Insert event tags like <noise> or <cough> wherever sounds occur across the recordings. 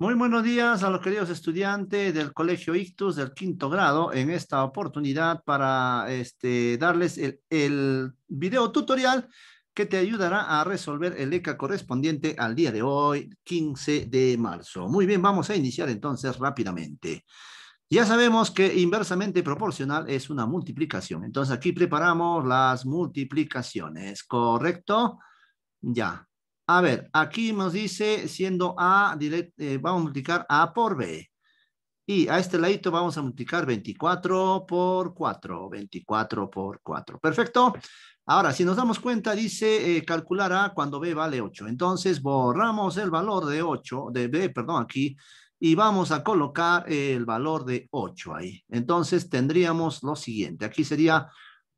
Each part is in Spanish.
Muy buenos días a los queridos estudiantes del Colegio Ictus del quinto grado en esta oportunidad para este, darles el video tutorial que te ayudará a resolver el ECA correspondiente al día de hoy, 15 de marzo. Muy bien, vamos a iniciar entonces rápidamente. Ya sabemos que inversamente proporcional es una multiplicación. Entonces aquí preparamos las multiplicaciones, ¿correcto? Ya, a ver, aquí nos dice, siendo A, eh, vamos a multiplicar A por B. Y a este ladito vamos a multiplicar 24 por 4, 24 por 4. Perfecto. Ahora, si nos damos cuenta, dice eh, calcular A cuando B vale 8. Entonces, borramos el valor de 8, de B, perdón, aquí, y vamos a colocar el valor de 8 ahí. Entonces, tendríamos lo siguiente. Aquí sería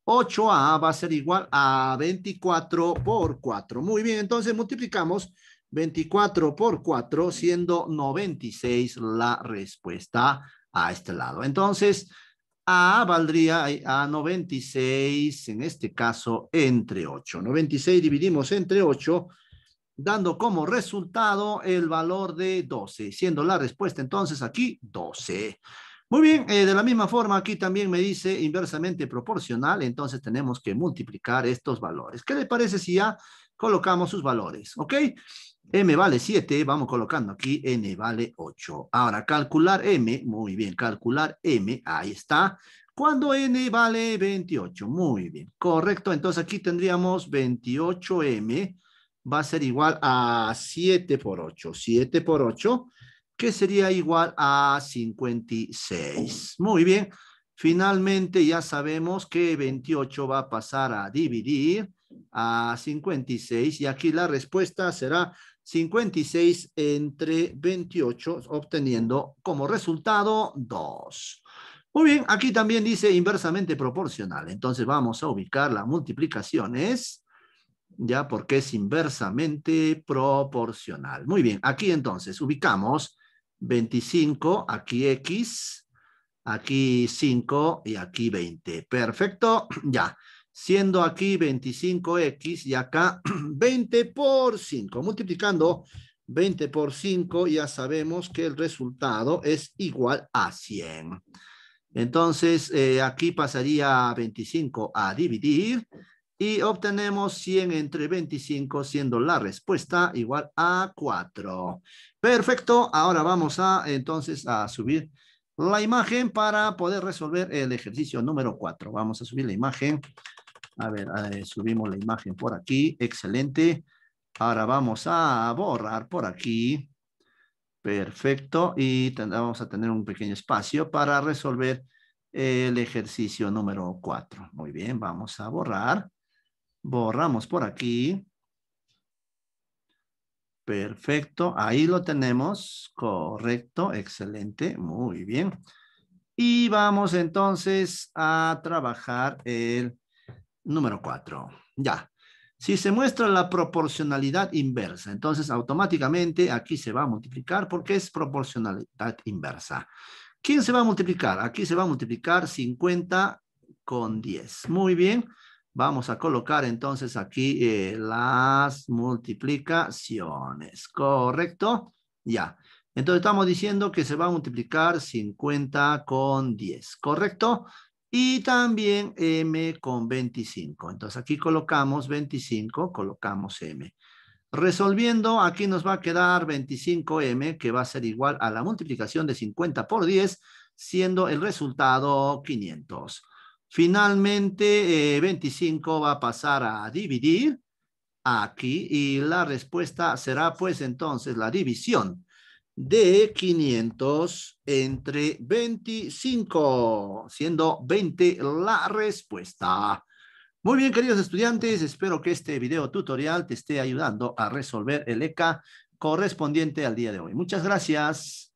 8A va a ser igual a 24 por 4. Muy bien, entonces multiplicamos 24 por 4, siendo 96 la respuesta a este lado. Entonces, A valdría a 96, en este caso, entre 8. 96 dividimos entre 8, dando como resultado el valor de 12, siendo la respuesta entonces aquí 12. Muy bien, eh, de la misma forma aquí también me dice inversamente proporcional, entonces tenemos que multiplicar estos valores. ¿Qué le parece si ya colocamos sus valores? ¿Ok? M vale 7, vamos colocando aquí, N vale 8. Ahora, calcular M, muy bien, calcular M, ahí está. Cuando N vale 28, muy bien, correcto. Entonces aquí tendríamos 28M, va a ser igual a 7 por 8. 7 por 8 que sería igual a 56. Muy bien. Finalmente ya sabemos que 28 va a pasar a dividir a 56 y aquí la respuesta será 56 entre 28, obteniendo como resultado 2. Muy bien, aquí también dice inversamente proporcional. Entonces vamos a ubicar las multiplicaciones, ya porque es inversamente proporcional. Muy bien, aquí entonces ubicamos 25, aquí X, aquí 5 y aquí 20. Perfecto, <clears throat> ya. Siendo aquí 25X y acá 20 <clears throat> por 5. Multiplicando 20 por 5 ya sabemos que el resultado es igual a 100. Entonces, eh, aquí pasaría 25 a dividir y obtenemos 100 entre 25, siendo la respuesta igual a 4. Perfecto, ahora vamos a entonces a subir la imagen para poder resolver el ejercicio número 4. Vamos a subir la imagen. A ver, eh, subimos la imagen por aquí. Excelente. Ahora vamos a borrar por aquí. Perfecto. Y vamos a tener un pequeño espacio para resolver el ejercicio número 4. Muy bien, vamos a borrar. Borramos por aquí. Perfecto, ahí lo tenemos. Correcto, excelente, muy bien. Y vamos entonces a trabajar el número 4. Ya. Si se muestra la proporcionalidad inversa, entonces automáticamente aquí se va a multiplicar porque es proporcionalidad inversa. ¿Quién se va a multiplicar? Aquí se va a multiplicar 50 con 10. Muy bien. Vamos a colocar entonces aquí eh, las multiplicaciones, ¿correcto? Ya. Entonces estamos diciendo que se va a multiplicar 50 con 10, ¿correcto? Y también M con 25. Entonces aquí colocamos 25, colocamos M. Resolviendo, aquí nos va a quedar 25M, que va a ser igual a la multiplicación de 50 por 10, siendo el resultado 500. Finalmente, 25 eh, va a pasar a dividir aquí y la respuesta será pues entonces la división de 500 entre 25, siendo 20 la respuesta. Muy bien, queridos estudiantes, espero que este video tutorial te esté ayudando a resolver el ECA correspondiente al día de hoy. Muchas gracias.